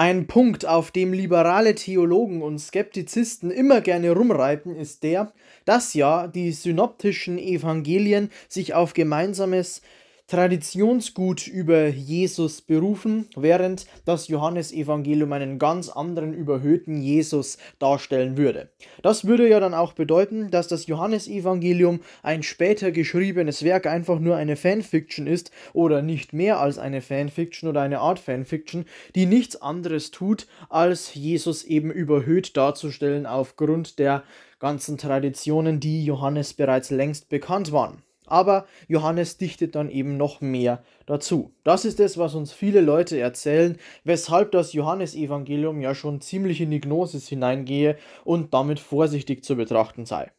Ein Punkt, auf dem liberale Theologen und Skeptizisten immer gerne rumreiten, ist der, dass ja die synoptischen Evangelien sich auf gemeinsames Traditionsgut über Jesus berufen, während das Johannesevangelium einen ganz anderen überhöhten Jesus darstellen würde. Das würde ja dann auch bedeuten, dass das Johannesevangelium ein später geschriebenes Werk einfach nur eine Fanfiction ist oder nicht mehr als eine Fanfiction oder eine Art Fanfiction, die nichts anderes tut, als Jesus eben überhöht darzustellen aufgrund der ganzen Traditionen, die Johannes bereits längst bekannt waren. Aber Johannes dichtet dann eben noch mehr dazu. Das ist es, was uns viele Leute erzählen, weshalb das Johannesevangelium ja schon ziemlich in die Gnosis hineingehe und damit vorsichtig zu betrachten sei.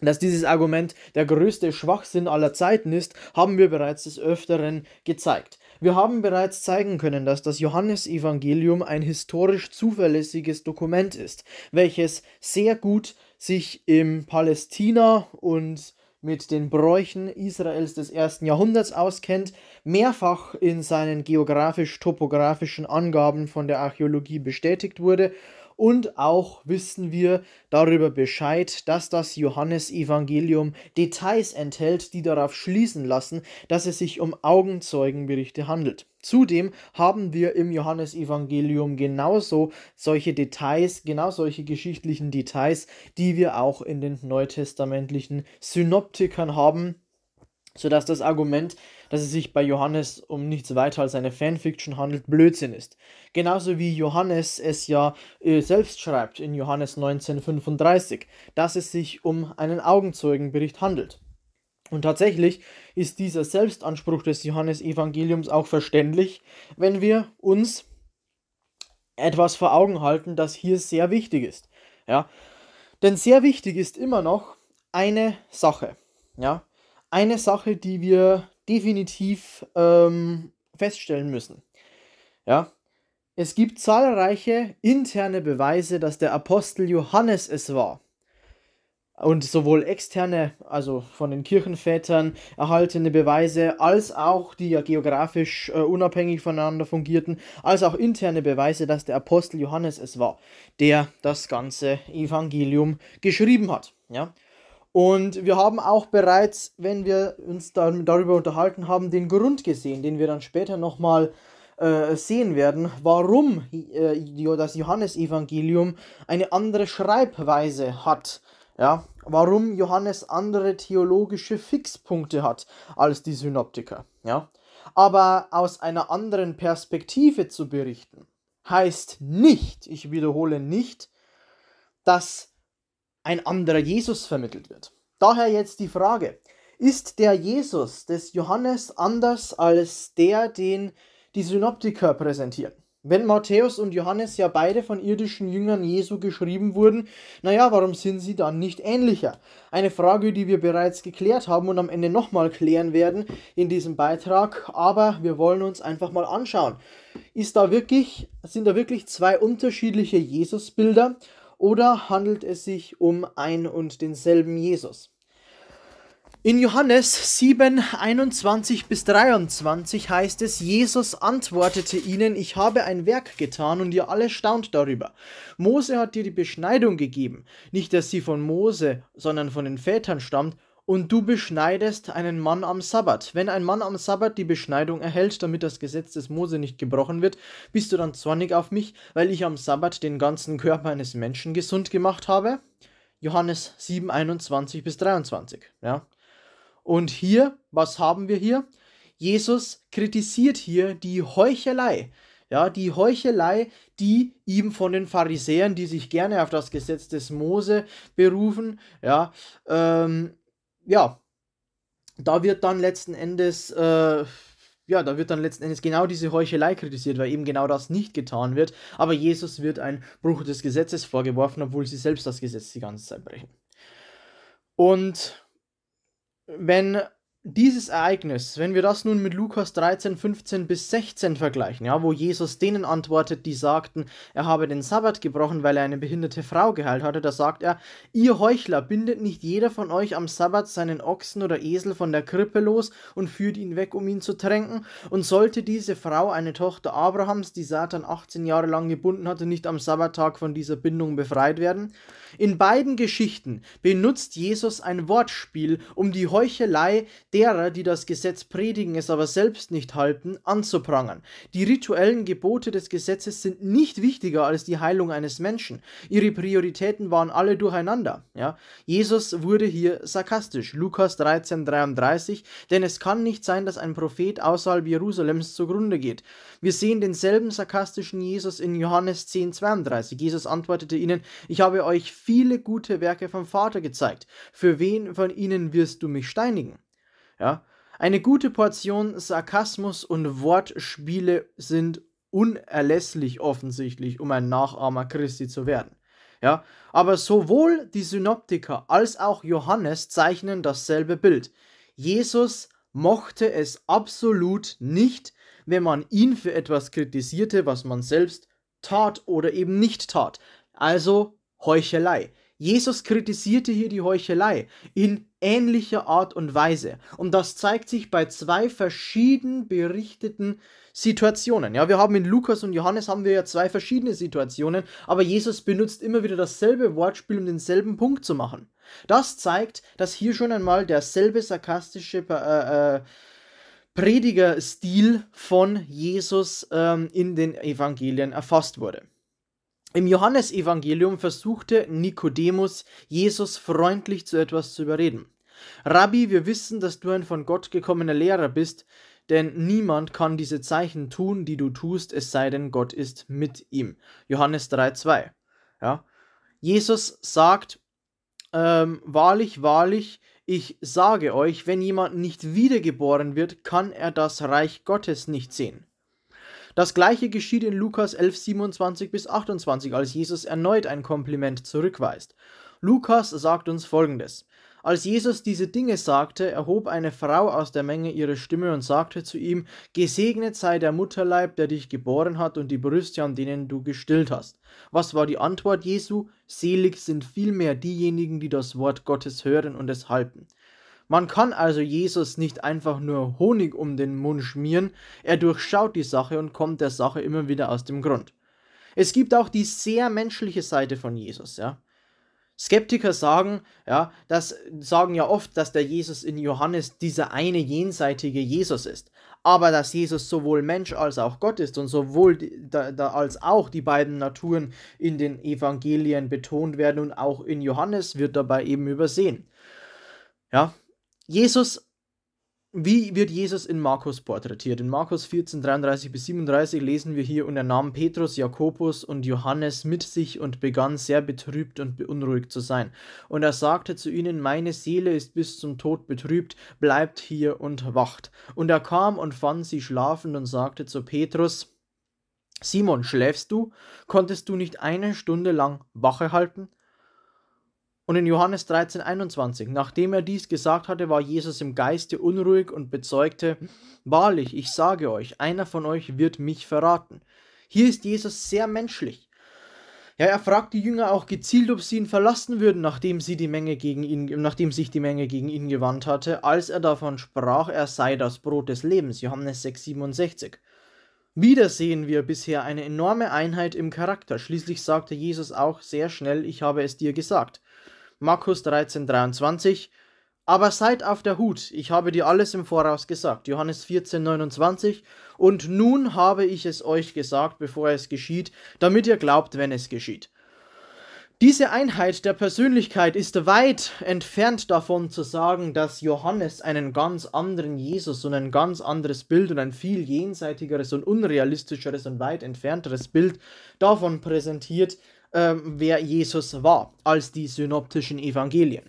Dass dieses Argument der größte Schwachsinn aller Zeiten ist, haben wir bereits des Öfteren gezeigt. Wir haben bereits zeigen können, dass das Johannesevangelium ein historisch zuverlässiges Dokument ist, welches sehr gut sich im Palästina und mit den Bräuchen Israels des ersten Jahrhunderts auskennt, mehrfach in seinen geografisch-topografischen Angaben von der Archäologie bestätigt wurde und auch wissen wir darüber Bescheid, dass das Johannesevangelium Details enthält, die darauf schließen lassen, dass es sich um Augenzeugenberichte handelt. Zudem haben wir im Johannesevangelium genauso solche Details, genau solche geschichtlichen Details, die wir auch in den neutestamentlichen Synoptikern haben, sodass das Argument, dass es sich bei Johannes um nichts weiter als eine Fanfiction handelt, Blödsinn ist. Genauso wie Johannes es ja äh, selbst schreibt in Johannes 1935, dass es sich um einen Augenzeugenbericht handelt. Und tatsächlich ist dieser Selbstanspruch des Johannesevangeliums auch verständlich, wenn wir uns etwas vor Augen halten, das hier sehr wichtig ist. Ja? Denn sehr wichtig ist immer noch eine Sache. Ja? eine Sache, die wir definitiv ähm, feststellen müssen. Ja, es gibt zahlreiche interne Beweise, dass der Apostel Johannes es war. Und sowohl externe, also von den Kirchenvätern erhaltene Beweise, als auch die ja geografisch äh, unabhängig voneinander fungierten, als auch interne Beweise, dass der Apostel Johannes es war, der das ganze Evangelium geschrieben hat. Ja? Und wir haben auch bereits, wenn wir uns dann darüber unterhalten haben, den Grund gesehen, den wir dann später nochmal äh, sehen werden, warum äh, das Johannesevangelium eine andere Schreibweise hat. Ja, warum Johannes andere theologische Fixpunkte hat als die Synoptiker. Ja, aber aus einer anderen Perspektive zu berichten, heißt nicht, ich wiederhole nicht, dass ein anderer Jesus vermittelt wird. Daher jetzt die Frage, ist der Jesus des Johannes anders als der, den die Synoptiker präsentieren? Wenn Matthäus und Johannes ja beide von irdischen Jüngern Jesu geschrieben wurden, naja, warum sind sie dann nicht ähnlicher? Eine Frage, die wir bereits geklärt haben und am Ende nochmal klären werden in diesem Beitrag, aber wir wollen uns einfach mal anschauen. Ist da wirklich, sind da wirklich zwei unterschiedliche Jesusbilder oder handelt es sich um ein und denselben Jesus? In Johannes 7, 21 bis 23 heißt es, Jesus antwortete ihnen, ich habe ein Werk getan und ihr alle staunt darüber. Mose hat dir die Beschneidung gegeben, nicht dass sie von Mose, sondern von den Vätern stammt, und du beschneidest einen Mann am Sabbat. Wenn ein Mann am Sabbat die Beschneidung erhält, damit das Gesetz des Mose nicht gebrochen wird, bist du dann zornig auf mich, weil ich am Sabbat den ganzen Körper eines Menschen gesund gemacht habe? Johannes 7, 21 bis 23. Ja? Und hier, was haben wir hier? Jesus kritisiert hier die Heuchelei. Ja, die Heuchelei, die ihm von den Pharisäern, die sich gerne auf das Gesetz des Mose berufen, ja, ähm, ja, da wird dann letzten Endes, äh, ja, da wird dann letzten Endes genau diese Heuchelei kritisiert, weil eben genau das nicht getan wird. Aber Jesus wird ein Bruch des Gesetzes vorgeworfen, obwohl sie selbst das Gesetz die ganze Zeit brechen. Und wenn dieses Ereignis, wenn wir das nun mit Lukas 13, 15 bis 16 vergleichen, ja, wo Jesus denen antwortet, die sagten, er habe den Sabbat gebrochen, weil er eine behinderte Frau geheilt hatte, da sagt er, ihr Heuchler, bindet nicht jeder von euch am Sabbat seinen Ochsen oder Esel von der Krippe los und führt ihn weg, um ihn zu tränken? Und sollte diese Frau, eine Tochter Abrahams, die Satan 18 Jahre lang gebunden hatte, nicht am Sabbattag von dieser Bindung befreit werden? In beiden Geschichten benutzt Jesus ein Wortspiel, um die Heuchelei derer, die das Gesetz predigen, es aber selbst nicht halten, anzuprangern. Die rituellen Gebote des Gesetzes sind nicht wichtiger als die Heilung eines Menschen. Ihre Prioritäten waren alle durcheinander. Ja? Jesus wurde hier sarkastisch. Lukas 13, 33, denn es kann nicht sein, dass ein Prophet außerhalb Jerusalems zugrunde geht. Wir sehen denselben sarkastischen Jesus in Johannes 10, 32. Jesus antwortete ihnen, ich habe euch viele gute Werke vom Vater gezeigt. Für wen von ihnen wirst du mich steinigen? Ja? Eine gute Portion Sarkasmus und Wortspiele sind unerlässlich offensichtlich, um ein Nachahmer Christi zu werden. Ja, aber sowohl die Synoptiker als auch Johannes zeichnen dasselbe Bild. Jesus mochte es absolut nicht, wenn man ihn für etwas kritisierte, was man selbst tat oder eben nicht tat. Also Heuchelei. Jesus kritisierte hier die Heuchelei. In ähnlicher Art und Weise. Und das zeigt sich bei zwei verschieden berichteten Situationen. Ja, wir haben in Lukas und Johannes haben wir ja zwei verschiedene Situationen, aber Jesus benutzt immer wieder dasselbe Wortspiel, um denselben Punkt zu machen. Das zeigt, dass hier schon einmal derselbe sarkastische äh, äh, Predigerstil von Jesus ähm, in den Evangelien erfasst wurde. Im Johannesevangelium versuchte Nikodemus, Jesus freundlich zu etwas zu überreden. Rabbi, wir wissen, dass du ein von Gott gekommener Lehrer bist, denn niemand kann diese Zeichen tun, die du tust, es sei denn, Gott ist mit ihm. Johannes 3,2. Ja? Jesus sagt, ähm, wahrlich, wahrlich, ich sage euch, wenn jemand nicht wiedergeboren wird, kann er das Reich Gottes nicht sehen. Das gleiche geschieht in Lukas 11, 27 bis 28, als Jesus erneut ein Kompliment zurückweist. Lukas sagt uns folgendes. Als Jesus diese Dinge sagte, erhob eine Frau aus der Menge ihre Stimme und sagte zu ihm, Gesegnet sei der Mutterleib, der dich geboren hat und die Brüste, an denen du gestillt hast. Was war die Antwort Jesu? Selig sind vielmehr diejenigen, die das Wort Gottes hören und es halten. Man kann also Jesus nicht einfach nur Honig um den Mund schmieren, er durchschaut die Sache und kommt der Sache immer wieder aus dem Grund. Es gibt auch die sehr menschliche Seite von Jesus, ja. Skeptiker sagen, ja, das sagen ja oft, dass der Jesus in Johannes dieser eine jenseitige Jesus ist. Aber dass Jesus sowohl Mensch als auch Gott ist und sowohl da, da als auch die beiden Naturen in den Evangelien betont werden und auch in Johannes wird dabei eben übersehen. Ja, Jesus, wie wird Jesus in Markus porträtiert? In Markus 14, 33 bis 37 lesen wir hier, und er nahm Petrus, Jakobus und Johannes mit sich und begann sehr betrübt und beunruhigt zu sein. Und er sagte zu ihnen, meine Seele ist bis zum Tod betrübt, bleibt hier und wacht. Und er kam und fand sie schlafend und sagte zu Petrus, Simon, schläfst du? Konntest du nicht eine Stunde lang Wache halten? Und in Johannes 13:21, nachdem er dies gesagt hatte, war Jesus im Geiste unruhig und bezeugte, Wahrlich, ich sage euch, einer von euch wird mich verraten. Hier ist Jesus sehr menschlich. Ja, er fragt die Jünger auch gezielt, ob sie ihn verlassen würden, nachdem, sie die Menge gegen ihn, nachdem sich die Menge gegen ihn gewandt hatte, als er davon sprach, er sei das Brot des Lebens, Johannes 6:67. Wieder sehen wir bisher eine enorme Einheit im Charakter. Schließlich sagte Jesus auch sehr schnell, ich habe es dir gesagt. Markus 13, 23. Aber seid auf der Hut, ich habe dir alles im Voraus gesagt. Johannes 14, 29. Und nun habe ich es euch gesagt, bevor es geschieht, damit ihr glaubt, wenn es geschieht. Diese Einheit der Persönlichkeit ist weit entfernt davon zu sagen, dass Johannes einen ganz anderen Jesus und ein ganz anderes Bild und ein viel jenseitigeres und unrealistischeres und weit entfernteres Bild davon präsentiert, ähm, wer Jesus war, als die synoptischen Evangelien.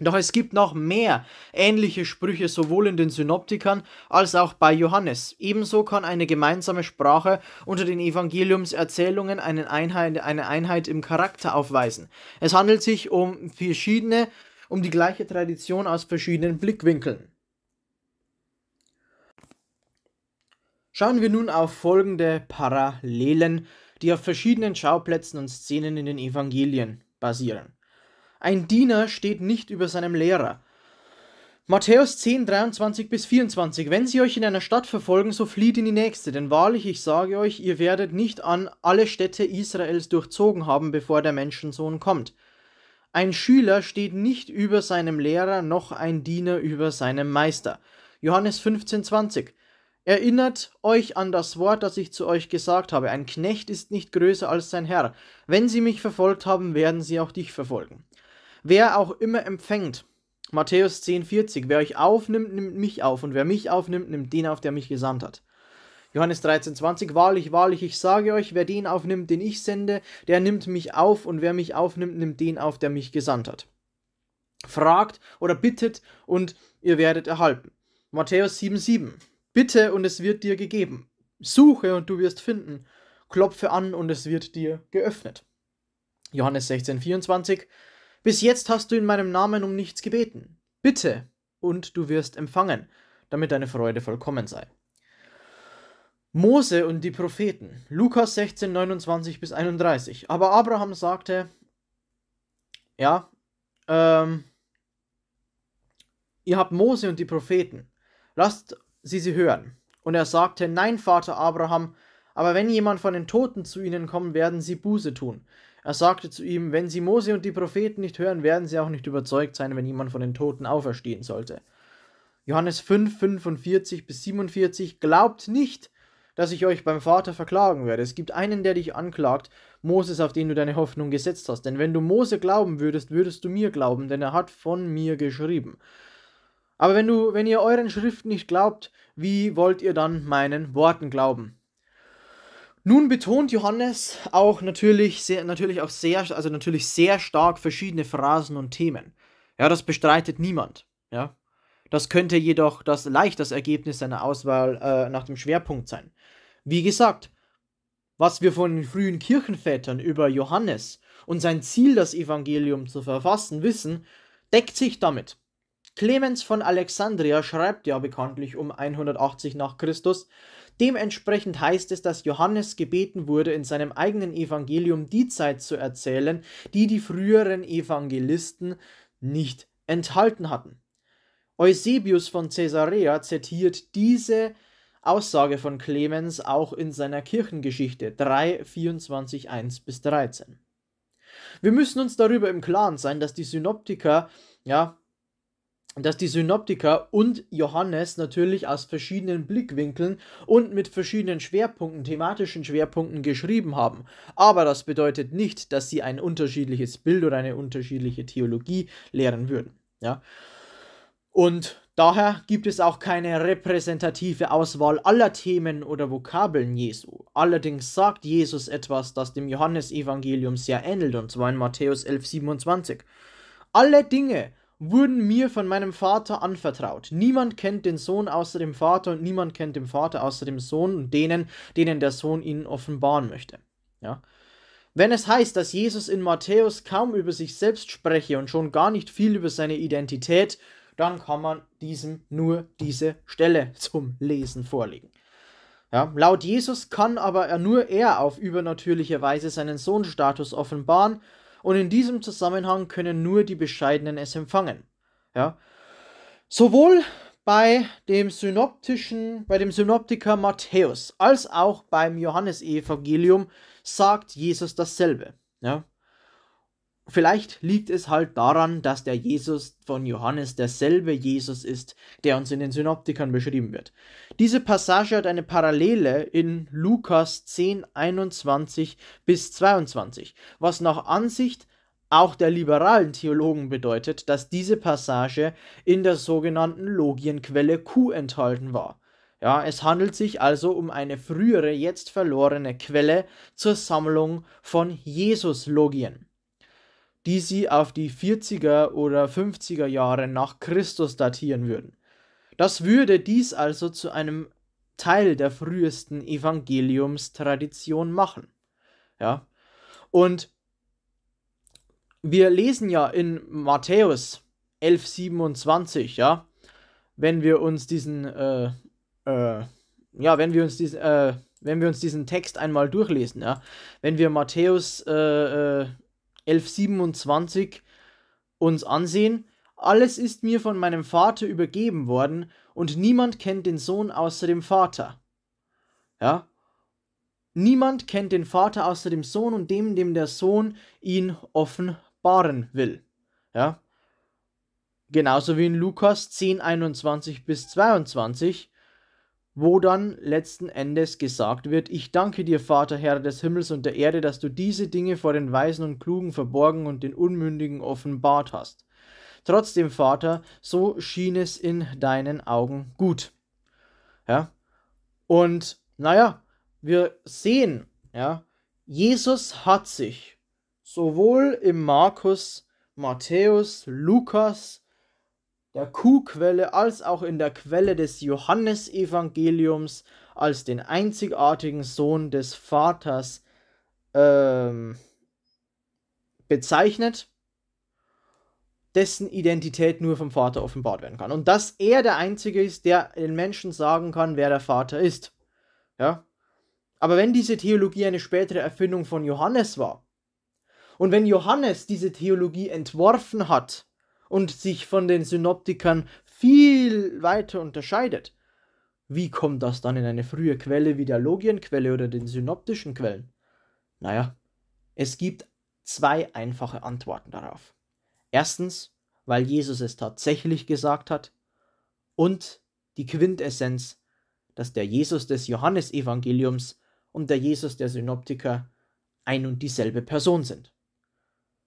Doch es gibt noch mehr ähnliche Sprüche sowohl in den Synoptikern als auch bei Johannes. Ebenso kann eine gemeinsame Sprache unter den Evangeliumserzählungen eine Einheit, eine Einheit im Charakter aufweisen. Es handelt sich um verschiedene, um die gleiche Tradition aus verschiedenen Blickwinkeln. Schauen wir nun auf folgende Parallelen die auf verschiedenen Schauplätzen und Szenen in den Evangelien basieren. Ein Diener steht nicht über seinem Lehrer. Matthäus 10, 23 bis 24. Wenn sie euch in einer Stadt verfolgen, so flieht in die nächste, denn wahrlich, ich sage euch, ihr werdet nicht an alle Städte Israels durchzogen haben, bevor der Menschensohn kommt. Ein Schüler steht nicht über seinem Lehrer, noch ein Diener über seinem Meister. Johannes 15, 20. Erinnert euch an das Wort, das ich zu euch gesagt habe. Ein Knecht ist nicht größer als sein Herr. Wenn sie mich verfolgt haben, werden sie auch dich verfolgen. Wer auch immer empfängt, Matthäus 10, 40, wer euch aufnimmt, nimmt mich auf, und wer mich aufnimmt, nimmt den auf, der mich gesandt hat. Johannes 13, 20, wahrlich, wahrlich, ich sage euch, wer den aufnimmt, den ich sende, der nimmt mich auf, und wer mich aufnimmt, nimmt den auf, der mich gesandt hat. Fragt oder bittet, und ihr werdet erhalten. Matthäus 7, 7. Bitte und es wird dir gegeben. Suche und du wirst finden. Klopfe an und es wird dir geöffnet. Johannes 16, 24. Bis jetzt hast du in meinem Namen um nichts gebeten. Bitte und du wirst empfangen, damit deine Freude vollkommen sei. Mose und die Propheten. Lukas 16, 29 bis 31. Aber Abraham sagte, ja, ähm, ihr habt Mose und die Propheten. Lasst sie sie hören. Und er sagte, Nein, Vater Abraham, aber wenn jemand von den Toten zu ihnen kommen, werden sie Buße tun. Er sagte zu ihm, wenn sie Mose und die Propheten nicht hören, werden sie auch nicht überzeugt sein, wenn jemand von den Toten auferstehen sollte. Johannes 5, 45 bis 47, glaubt nicht, dass ich euch beim Vater verklagen werde. Es gibt einen, der dich anklagt, Moses, auf den du deine Hoffnung gesetzt hast. Denn wenn du Mose glauben würdest, würdest du mir glauben, denn er hat von mir geschrieben. Aber wenn du, wenn ihr euren Schriften nicht glaubt, wie wollt ihr dann meinen Worten glauben? Nun betont Johannes auch natürlich sehr, natürlich auch sehr, also natürlich sehr stark verschiedene Phrasen und Themen. Ja, das bestreitet niemand. Ja, das könnte jedoch das leicht das Ergebnis seiner Auswahl äh, nach dem Schwerpunkt sein. Wie gesagt, was wir von den frühen Kirchenvätern über Johannes und sein Ziel, das Evangelium zu verfassen, wissen, deckt sich damit. Clemens von Alexandria schreibt ja bekanntlich um 180 nach Christus, Dementsprechend heißt es, dass Johannes gebeten wurde, in seinem eigenen Evangelium die Zeit zu erzählen, die die früheren Evangelisten nicht enthalten hatten. Eusebius von Caesarea zitiert diese Aussage von Clemens auch in seiner Kirchengeschichte 3, 24, 1 bis 13. Wir müssen uns darüber im Klaren sein, dass die Synoptiker, ja, dass die Synoptiker und Johannes natürlich aus verschiedenen Blickwinkeln und mit verschiedenen Schwerpunkten, thematischen Schwerpunkten geschrieben haben. Aber das bedeutet nicht, dass sie ein unterschiedliches Bild oder eine unterschiedliche Theologie lehren würden. Ja? Und daher gibt es auch keine repräsentative Auswahl aller Themen oder Vokabeln Jesu. Allerdings sagt Jesus etwas, das dem Johannesevangelium sehr ähnelt, und zwar in Matthäus 11, 27. Alle Dinge, wurden mir von meinem Vater anvertraut. Niemand kennt den Sohn außer dem Vater und niemand kennt den Vater außer dem Sohn und denen, denen der Sohn ihnen offenbaren möchte. Ja? Wenn es heißt, dass Jesus in Matthäus kaum über sich selbst spreche und schon gar nicht viel über seine Identität, dann kann man diesem nur diese Stelle zum Lesen vorlegen. Ja, laut Jesus kann aber nur er auf übernatürliche Weise seinen Sohnstatus offenbaren und in diesem Zusammenhang können nur die Bescheidenen es empfangen. Ja? Sowohl bei dem synoptischen, bei dem Synoptiker Matthäus als auch beim Johannesevangelium sagt Jesus dasselbe. Ja? Vielleicht liegt es halt daran, dass der Jesus von Johannes derselbe Jesus ist, der uns in den Synoptikern beschrieben wird. Diese Passage hat eine Parallele in Lukas 10, 21 bis 22, was nach Ansicht auch der liberalen Theologen bedeutet, dass diese Passage in der sogenannten Logienquelle Q enthalten war. Ja, es handelt sich also um eine frühere, jetzt verlorene Quelle zur Sammlung von Jesus-Logien die sie auf die 40er oder 50er Jahre nach Christus datieren würden. Das würde dies also zu einem Teil der frühesten Evangeliumstradition machen. Ja? Und wir lesen ja in Matthäus 11,27, ja, wenn wir uns diesen, äh, äh, ja, wenn wir uns diesen, äh, wenn wir uns diesen Text einmal durchlesen, ja, wenn wir Matthäus, äh, äh, 1127 uns ansehen. Alles ist mir von meinem Vater übergeben worden und niemand kennt den Sohn außer dem Vater. Ja? Niemand kennt den Vater außer dem Sohn und dem, dem der Sohn ihn offenbaren will. Ja? Genauso wie in Lukas 10, 21 bis 22 wo dann letzten Endes gesagt wird, ich danke dir, Vater, Herr des Himmels und der Erde, dass du diese Dinge vor den Weisen und Klugen verborgen und den Unmündigen offenbart hast. Trotzdem, Vater, so schien es in deinen Augen gut. Ja? Und naja, wir sehen, ja, Jesus hat sich sowohl im Markus, Matthäus, Lukas, der Kuhquelle als auch in der Quelle des Johannesevangeliums als den einzigartigen Sohn des Vaters ähm, bezeichnet, dessen Identität nur vom Vater offenbart werden kann. Und dass er der Einzige ist, der den Menschen sagen kann, wer der Vater ist. Ja? Aber wenn diese Theologie eine spätere Erfindung von Johannes war, und wenn Johannes diese Theologie entworfen hat, und sich von den Synoptikern viel weiter unterscheidet. Wie kommt das dann in eine frühe Quelle wie der Logienquelle oder den synoptischen Quellen? Naja, es gibt zwei einfache Antworten darauf. Erstens, weil Jesus es tatsächlich gesagt hat und die Quintessenz, dass der Jesus des Johannesevangeliums und der Jesus der Synoptiker ein und dieselbe Person sind.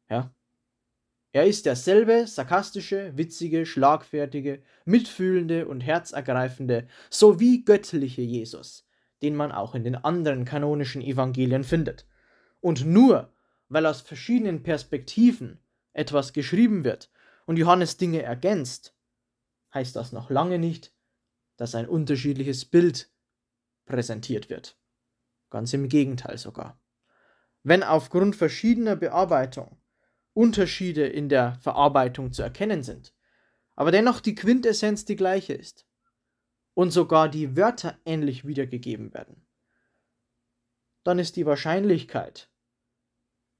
Ja, er ist derselbe sarkastische, witzige, schlagfertige, mitfühlende und herzergreifende sowie göttliche Jesus, den man auch in den anderen kanonischen Evangelien findet. Und nur weil aus verschiedenen Perspektiven etwas geschrieben wird und Johannes Dinge ergänzt, heißt das noch lange nicht, dass ein unterschiedliches Bild präsentiert wird. Ganz im Gegenteil sogar. Wenn aufgrund verschiedener Bearbeitung Unterschiede in der Verarbeitung zu erkennen sind, aber dennoch die Quintessenz die gleiche ist und sogar die Wörter ähnlich wiedergegeben werden, dann ist die Wahrscheinlichkeit,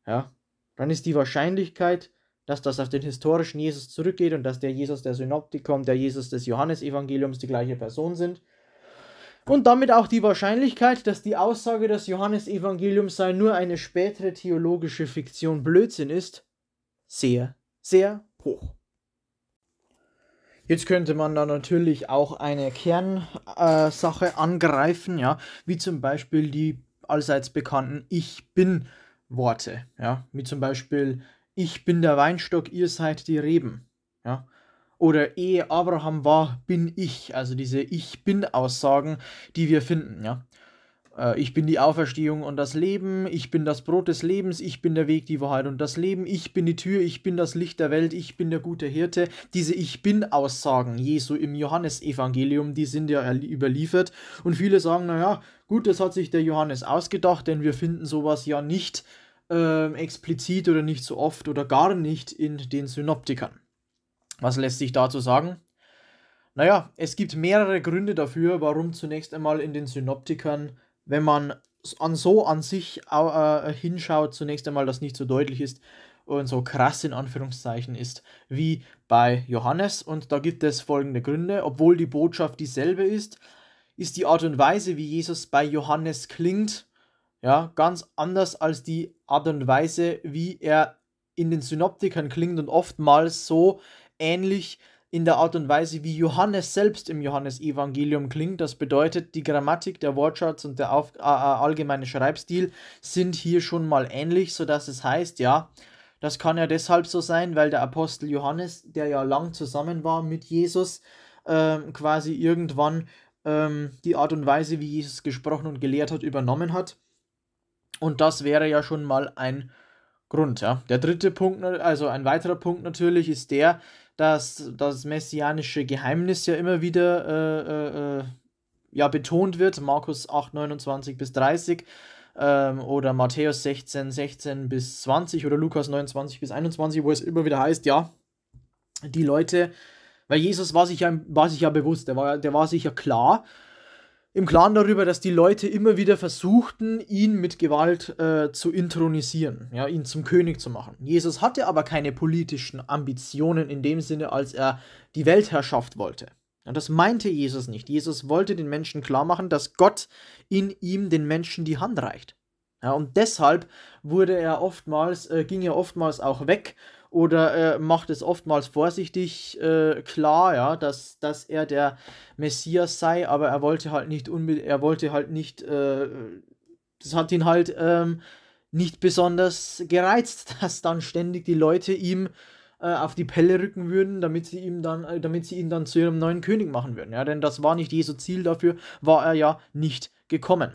ja, dann ist die Wahrscheinlichkeit, dass das auf den historischen Jesus zurückgeht und dass der Jesus der Synoptikum, der Jesus des Johannesevangeliums die gleiche Person sind. Und damit auch die Wahrscheinlichkeit, dass die Aussage des Johannesevangeliums sei nur eine spätere theologische Fiktion Blödsinn ist, sehr, sehr hoch. Jetzt könnte man da natürlich auch eine Kernsache äh, angreifen, ja, wie zum Beispiel die allseits bekannten Ich bin Worte, ja, wie zum Beispiel Ich bin der Weinstock, ihr seid die Reben, ja, oder ehe Abraham war, bin ich, also diese Ich bin Aussagen, die wir finden, ja. Äh, ich bin die Auferstehung und das Leben, ich bin das Brot des Lebens, ich bin der Weg, die Wahrheit und das Leben, ich bin die Tür, ich bin das Licht der Welt, ich bin der gute Hirte. Diese Ich bin-Aussagen Jesu im Johannesevangelium, die sind ja überliefert und viele sagen, naja, gut, das hat sich der Johannes ausgedacht, denn wir finden sowas ja nicht äh, explizit oder nicht so oft oder gar nicht in den Synoptikern. Was lässt sich dazu sagen? Naja, es gibt mehrere Gründe dafür, warum zunächst einmal in den Synoptikern wenn man an so an sich äh, hinschaut, zunächst einmal das nicht so deutlich ist und so krass in Anführungszeichen ist wie bei Johannes. Und da gibt es folgende Gründe. Obwohl die Botschaft dieselbe ist, ist die Art und Weise, wie Jesus bei Johannes klingt, ja, ganz anders als die Art und Weise, wie er in den Synoptikern klingt und oftmals so ähnlich in der Art und Weise, wie Johannes selbst im Johannesevangelium klingt. Das bedeutet, die Grammatik, der Wortschatz und der auf, äh, allgemeine Schreibstil sind hier schon mal ähnlich, sodass es heißt, ja, das kann ja deshalb so sein, weil der Apostel Johannes, der ja lang zusammen war mit Jesus, äh, quasi irgendwann ähm, die Art und Weise, wie Jesus gesprochen und gelehrt hat, übernommen hat. Und das wäre ja schon mal ein Grund. Ja. Der dritte Punkt, also ein weiterer Punkt natürlich, ist der, dass das messianische Geheimnis ja immer wieder äh, äh, äh, ja, betont wird. Markus 8, 29 bis 30 ähm, oder Matthäus 16, 16 bis 20 oder Lukas 29 bis 21, wo es immer wieder heißt, ja, die Leute, weil Jesus war sich ja, war sich ja bewusst, der war, der war sich ja klar, im Klaren darüber, dass die Leute immer wieder versuchten, ihn mit Gewalt äh, zu intronisieren, ja, ihn zum König zu machen. Jesus hatte aber keine politischen Ambitionen in dem Sinne, als er die Weltherrschaft wollte. Und das meinte Jesus nicht. Jesus wollte den Menschen klar machen, dass Gott in ihm den Menschen die Hand reicht. Ja, und deshalb wurde er oftmals, äh, ging er oftmals auch weg oder äh, macht es oftmals vorsichtig äh, klar, ja, dass, dass er der Messias sei, aber er wollte halt nicht unbedingt, er wollte halt nicht, äh, das hat ihn halt ähm, nicht besonders gereizt, dass dann ständig die Leute ihm äh, auf die Pelle rücken würden, damit sie ihm dann, äh, damit sie ihn dann zu ihrem neuen König machen würden. Ja, denn das war nicht Jesu Ziel, dafür war er ja nicht gekommen.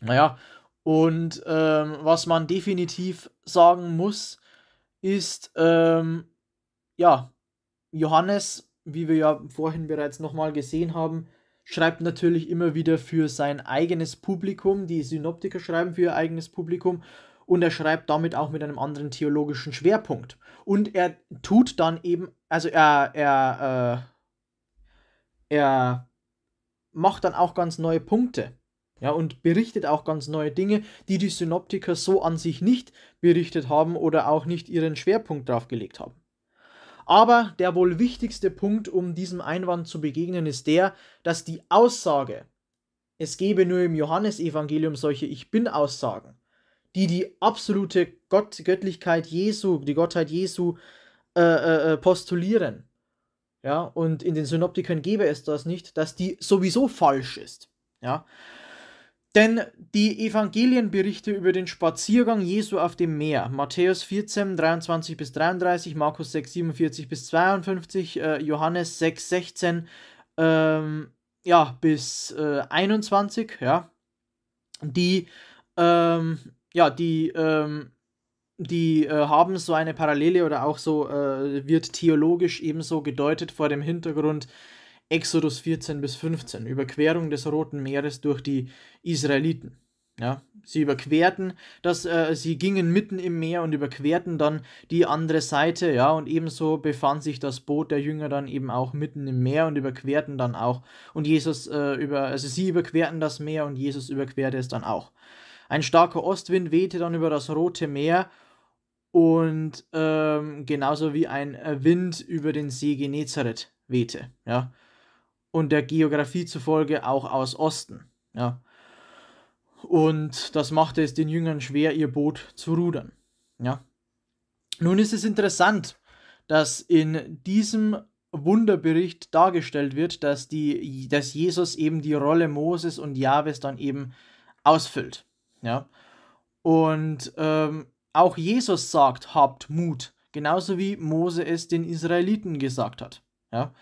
Naja, und ähm, was man definitiv sagen muss, ist, ähm, ja, Johannes, wie wir ja vorhin bereits nochmal gesehen haben, schreibt natürlich immer wieder für sein eigenes Publikum. Die Synoptiker schreiben für ihr eigenes Publikum und er schreibt damit auch mit einem anderen theologischen Schwerpunkt. Und er tut dann eben, also er, er, äh, er macht dann auch ganz neue Punkte. Ja, und berichtet auch ganz neue Dinge, die die Synoptiker so an sich nicht berichtet haben oder auch nicht ihren Schwerpunkt drauf gelegt haben. Aber der wohl wichtigste Punkt, um diesem Einwand zu begegnen, ist der, dass die Aussage, es gebe nur im Johannesevangelium solche Ich bin Aussagen, die die absolute Gott Göttlichkeit Jesu, die Gottheit Jesu äh, äh, äh, postulieren. Ja, und in den Synoptikern gäbe es das nicht, dass die sowieso falsch ist. Ja. Denn die Evangelienberichte über den Spaziergang Jesu auf dem Meer. Matthäus 14, 23 bis 33, Markus 6, 47 bis 52, äh, Johannes 6, 16 ähm, ja, bis äh, 21, ja. Die, ähm, ja, die, ähm, die äh, haben so eine Parallele oder auch so äh, wird theologisch ebenso gedeutet vor dem Hintergrund Exodus 14 bis 15, Überquerung des Roten Meeres durch die Israeliten. Ja, sie überquerten das, äh, sie gingen mitten im Meer und überquerten dann die andere Seite, ja, und ebenso befand sich das Boot der Jünger dann eben auch mitten im Meer und überquerten dann auch. Und Jesus äh, über, also sie überquerten das Meer und Jesus überquerte es dann auch. Ein starker Ostwind wehte dann über das Rote Meer und ähm, genauso wie ein äh, Wind über den See Genezareth wehte, ja und der Geografie zufolge auch aus Osten. Ja. Und das machte es den Jüngern schwer, ihr Boot zu rudern. Ja. Nun ist es interessant, dass in diesem Wunderbericht dargestellt wird, dass, die, dass Jesus eben die Rolle Moses und Jahwes dann eben ausfüllt. Ja. Und ähm, auch Jesus sagt, habt Mut, genauso wie Mose es den Israeliten gesagt hat. Ja.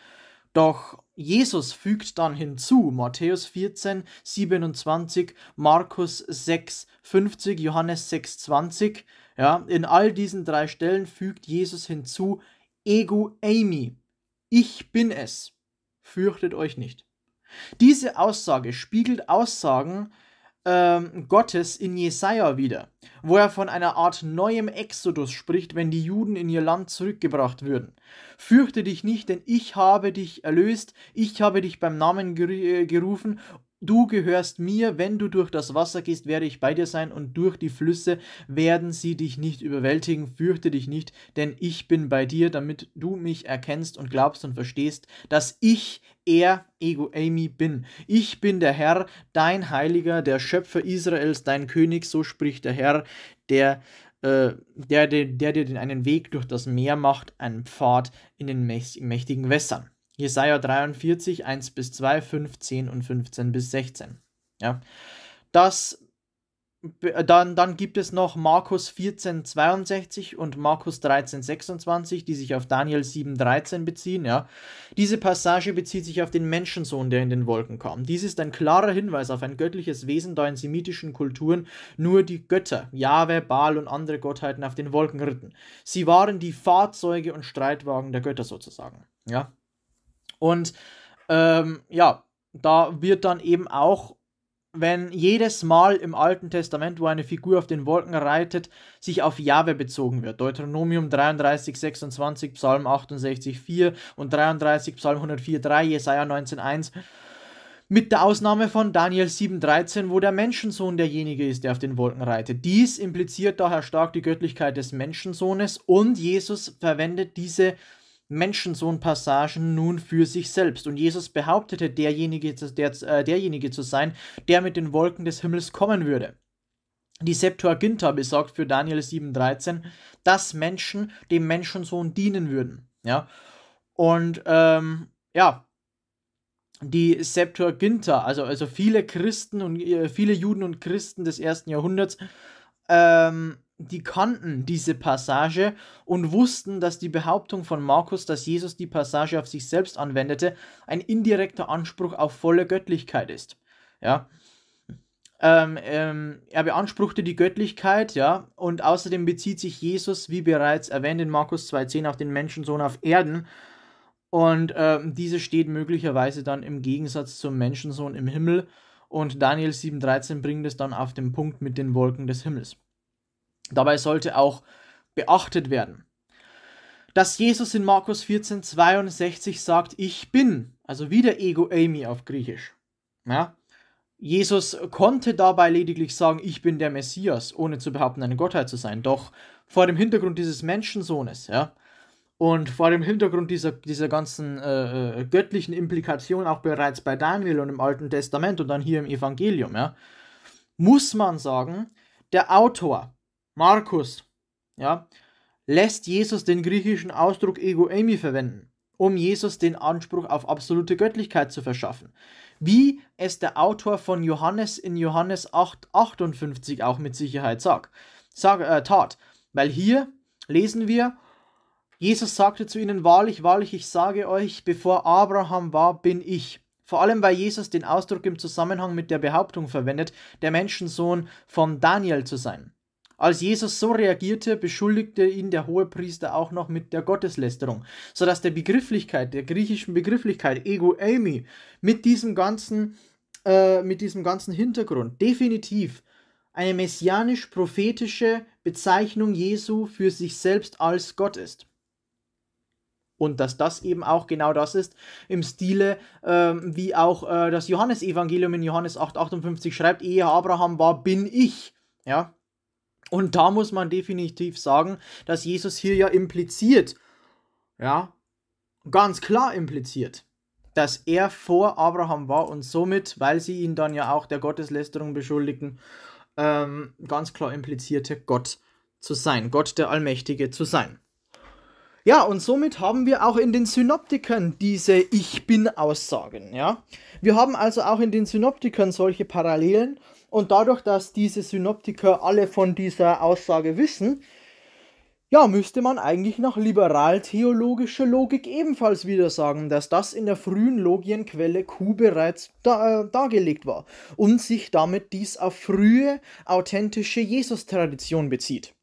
Doch Jesus fügt dann hinzu, Matthäus 14, 27, Markus 6, 50, Johannes 6, 20. Ja, in all diesen drei Stellen fügt Jesus hinzu, Ego Amy, ich bin es, fürchtet euch nicht. Diese Aussage spiegelt Aussagen ähm, Gottes in Jesaja wieder, wo er von einer Art neuem Exodus spricht, wenn die Juden in ihr Land zurückgebracht würden. Fürchte dich nicht, denn ich habe dich erlöst, ich habe dich beim Namen äh, gerufen Du gehörst mir, wenn du durch das Wasser gehst, werde ich bei dir sein, und durch die Flüsse werden sie dich nicht überwältigen. Fürchte dich nicht, denn ich bin bei dir, damit du mich erkennst und glaubst und verstehst, dass ich er, Ego Amy, bin. Ich bin der Herr, dein Heiliger, der Schöpfer Israels, dein König, so spricht der Herr, der äh, der, der, der dir einen Weg durch das Meer macht, einen Pfad in den mächtigen Wässern. Jesaja 43, 1 bis 2, 15 und 15 bis 16. Ja. Das, äh, dann, dann gibt es noch Markus 14, 62 und Markus 13, 26, die sich auf Daniel 7, 13 beziehen. Ja. Diese Passage bezieht sich auf den Menschensohn, der in den Wolken kam. Dies ist ein klarer Hinweis auf ein göttliches Wesen, da in semitischen Kulturen nur die Götter, Jahwe, Baal und andere Gottheiten auf den Wolken ritten. Sie waren die Fahrzeuge und Streitwagen der Götter sozusagen. Ja. Und ähm, ja, da wird dann eben auch, wenn jedes Mal im Alten Testament, wo eine Figur auf den Wolken reitet, sich auf Jahwe bezogen wird. Deuteronomium 33, 26, Psalm 68, 4 und 33, Psalm 104, 3, Jesaja 19, 1. Mit der Ausnahme von Daniel 7,13, wo der Menschensohn derjenige ist, der auf den Wolken reitet. Dies impliziert daher stark die Göttlichkeit des Menschensohnes und Jesus verwendet diese Menschensohn-Passagen nun für sich selbst. Und Jesus behauptete, derjenige, der, äh, derjenige zu sein, der mit den Wolken des Himmels kommen würde. Die Septuaginta besorgt für Daniel 7,13, dass Menschen dem Menschensohn dienen würden. Ja? Und ähm, ja, die Septuaginta, also, also viele Christen und äh, viele Juden und Christen des ersten Jahrhunderts, ähm, die kannten diese Passage und wussten, dass die Behauptung von Markus, dass Jesus die Passage auf sich selbst anwendete, ein indirekter Anspruch auf volle Göttlichkeit ist. Ja. Ähm, ähm, er beanspruchte die Göttlichkeit, ja, und außerdem bezieht sich Jesus, wie bereits erwähnt in Markus 2,10, auf den Menschensohn auf Erden. Und ähm, diese steht möglicherweise dann im Gegensatz zum Menschensohn im Himmel. Und Daniel 7,13 bringt es dann auf den Punkt mit den Wolken des Himmels. Dabei sollte auch beachtet werden, dass Jesus in Markus 14, 62 sagt, ich bin, also wieder Ego Amy auf Griechisch. Ja? Jesus konnte dabei lediglich sagen, ich bin der Messias, ohne zu behaupten, eine Gottheit zu sein. Doch vor dem Hintergrund dieses Menschensohnes, ja, und vor dem Hintergrund dieser, dieser ganzen äh, äh göttlichen Implikation auch bereits bei Daniel und im Alten Testament und dann hier im Evangelium, ja, muss man sagen, der Autor Markus, ja, lässt Jesus den griechischen Ausdruck Ego Eimi verwenden, um Jesus den Anspruch auf absolute Göttlichkeit zu verschaffen, wie es der Autor von Johannes in Johannes 8, 58 auch mit Sicherheit sagt, sag, äh, tat. Weil hier lesen wir, Jesus sagte zu ihnen, wahrlich, wahrlich, ich sage euch, bevor Abraham war, bin ich. Vor allem, weil Jesus den Ausdruck im Zusammenhang mit der Behauptung verwendet, der Menschensohn von Daniel zu sein. Als Jesus so reagierte, beschuldigte ihn der Hohepriester auch noch mit der Gotteslästerung, sodass der Begrifflichkeit, der griechischen Begrifflichkeit Ego Eimi mit diesem ganzen, äh, mit diesem ganzen Hintergrund definitiv eine messianisch-prophetische Bezeichnung Jesu für sich selbst als Gott ist. Und dass das eben auch genau das ist im Stile, äh, wie auch äh, das Johannesevangelium in Johannes 8,58 schreibt, ehe Abraham war, bin ich. Ja, und da muss man definitiv sagen, dass Jesus hier ja impliziert, ja, ganz klar impliziert, dass er vor Abraham war und somit, weil sie ihn dann ja auch der Gotteslästerung beschuldigen, ähm, ganz klar implizierte, Gott zu sein, Gott der Allmächtige zu sein. Ja, und somit haben wir auch in den Synoptikern diese Ich bin Aussagen, ja. Wir haben also auch in den Synoptikern solche Parallelen und dadurch, dass diese Synoptiker alle von dieser Aussage wissen, ja, müsste man eigentlich nach liberal-theologischer Logik ebenfalls wieder sagen, dass das in der frühen Logienquelle Q bereits da, äh, dargelegt war und sich damit dies auf frühe, authentische Jesus-Tradition bezieht.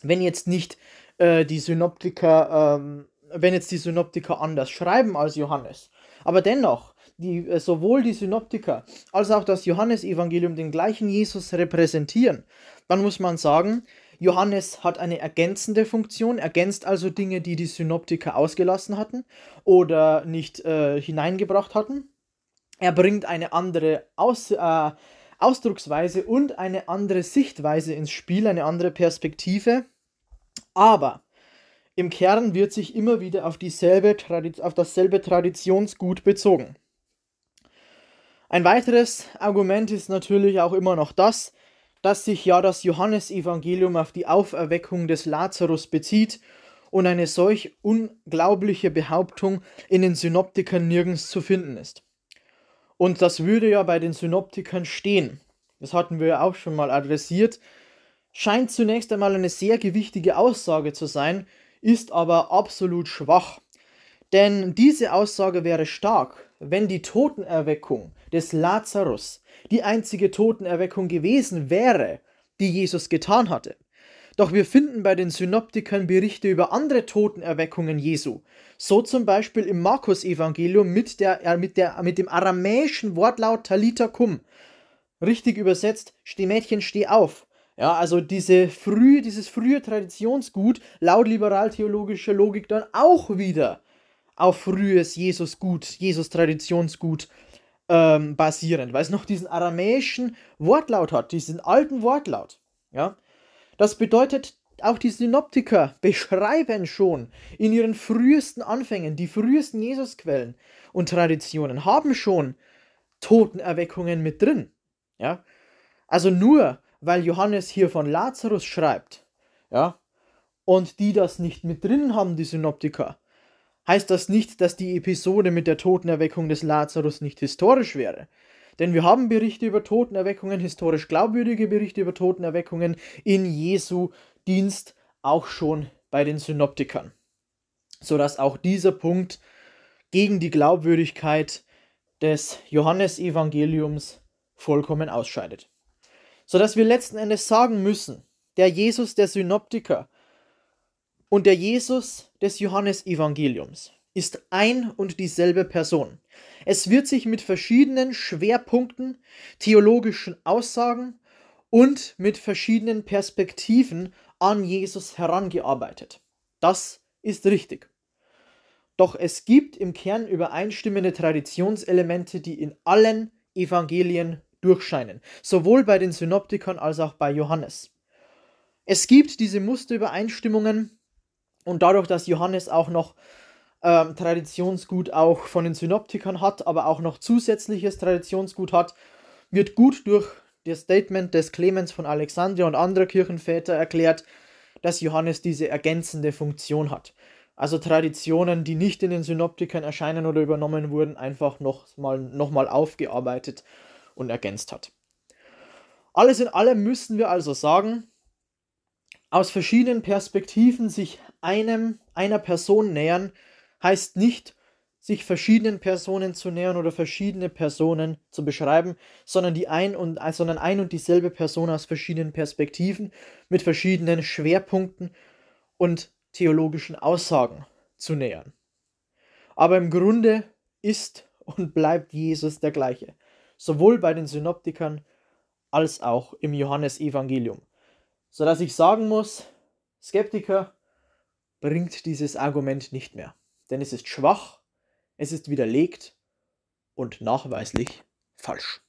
Wenn jetzt nicht äh, die Synoptiker, ähm, wenn jetzt die Synoptiker anders schreiben als Johannes, aber dennoch die, äh, sowohl die Synoptiker als auch das Johannesevangelium den gleichen Jesus repräsentieren, dann muss man sagen, Johannes hat eine ergänzende Funktion, ergänzt also Dinge, die die Synoptiker ausgelassen hatten oder nicht äh, hineingebracht hatten. Er bringt eine andere Aus, äh, Ausdrucksweise und eine andere Sichtweise ins Spiel, eine andere Perspektive. Aber im Kern wird sich immer wieder auf, dieselbe Tradiz auf dasselbe Traditionsgut bezogen. Ein weiteres Argument ist natürlich auch immer noch das, dass sich ja das Johannesevangelium auf die Auferweckung des Lazarus bezieht und eine solch unglaubliche Behauptung in den Synoptikern nirgends zu finden ist. Und das würde ja bei den Synoptikern stehen. Das hatten wir ja auch schon mal adressiert. Scheint zunächst einmal eine sehr gewichtige Aussage zu sein, ist aber absolut schwach. Denn diese Aussage wäre stark, wenn die Totenerweckung des Lazarus die einzige Totenerweckung gewesen wäre, die Jesus getan hatte. Doch wir finden bei den Synoptikern Berichte über andere Totenerweckungen Jesu. So zum Beispiel im Markus-Evangelium mit, der, äh, mit, der, mit dem aramäischen Wortlaut Talita cum. Richtig übersetzt, steh Mädchen, steh auf. Ja, also diese frühe, dieses frühe Traditionsgut laut liberal-theologischer Logik dann auch wieder auf frühes Jesus-Gut, Jesus-Traditionsgut ähm, basierend, weil es noch diesen aramäischen Wortlaut hat, diesen alten Wortlaut. Ja? Das bedeutet, auch die Synoptiker beschreiben schon in ihren frühesten Anfängen, die frühesten Jesusquellen und Traditionen haben schon Totenerweckungen mit drin. Ja? Also nur, weil Johannes hier von Lazarus schreibt, ja, und die das nicht mit drin haben, die Synoptiker, heißt das nicht, dass die Episode mit der Totenerweckung des Lazarus nicht historisch wäre. Denn wir haben Berichte über Totenerweckungen, historisch glaubwürdige Berichte über Totenerweckungen in Jesu Dienst auch schon bei den Synoptikern. Sodass auch dieser Punkt gegen die Glaubwürdigkeit des Johannesevangeliums vollkommen ausscheidet. Sodass wir letzten Endes sagen müssen, der Jesus der Synoptiker und der Jesus des Johannesevangeliums ist ein und dieselbe Person. Es wird sich mit verschiedenen Schwerpunkten, theologischen Aussagen und mit verschiedenen Perspektiven an Jesus herangearbeitet. Das ist richtig. Doch es gibt im Kern übereinstimmende Traditionselemente, die in allen Evangelien durchscheinen, sowohl bei den Synoptikern als auch bei Johannes. Es gibt diese Musterübereinstimmungen und dadurch, dass Johannes auch noch ähm, Traditionsgut auch von den Synoptikern hat, aber auch noch zusätzliches Traditionsgut hat, wird gut durch das Statement des Clemens von Alexandria und anderer Kirchenväter erklärt, dass Johannes diese ergänzende Funktion hat. Also Traditionen, die nicht in den Synoptikern erscheinen oder übernommen wurden, einfach nochmal noch mal aufgearbeitet und ergänzt hat. Alles in allem müssen wir also sagen, aus verschiedenen Perspektiven sich einem, einer Person nähern, heißt nicht, sich verschiedenen Personen zu nähern oder verschiedene Personen zu beschreiben, sondern, die ein und, äh, sondern ein und dieselbe Person aus verschiedenen Perspektiven, mit verschiedenen Schwerpunkten und theologischen Aussagen zu nähern. Aber im Grunde ist und bleibt Jesus der gleiche, sowohl bei den Synoptikern als auch im Johannesevangelium sodass ich sagen muss, Skeptiker bringt dieses Argument nicht mehr. Denn es ist schwach, es ist widerlegt und nachweislich falsch.